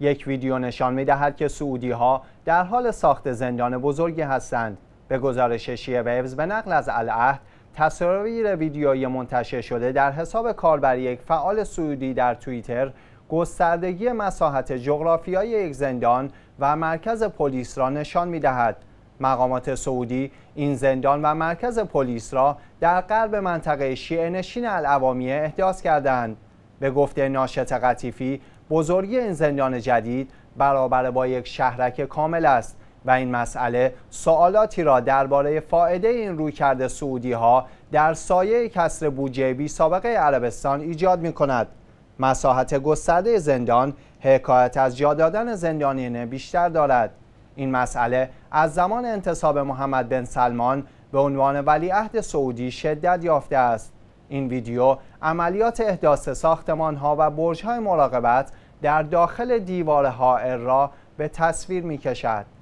یک ویدیو نشان می دهد که سعودی ها در حال ساخت زندان بزرگی هستند. به گزارش شیعه ویوز به نقل از العهد تصاویر ویدیویی منتشر شده در حساب کاربری یک فعال سعودی در توییتر گستردگی مساحت جغرافیایی یک زندان و مرکز پلیس را نشان می دهد. مقامات سعودی این زندان و مرکز پلیس را در قلب منطقه شیعه نشین العوامیه احداث کردند. به گفته ناشط قطیفی بزرگی این زندان جدید برابر با یک شهرک کامل است و این مسئله سوالاتی را درباره فایده این رویکرد سعودی ها در سایه کسر بودجه بی سابقه عربستان ایجاد می کند. مساحت گسترده زندان حکایت از جا دادن زندانیان بیشتر دارد. این مسئله از زمان انتصاب محمد بن سلمان به عنوان ولیعهد سعودی شدت یافته است. این ویدیو عملیات احداث ساختمان ها و برج های مراقبت در داخل دیوار ها را به تصویر می کشد.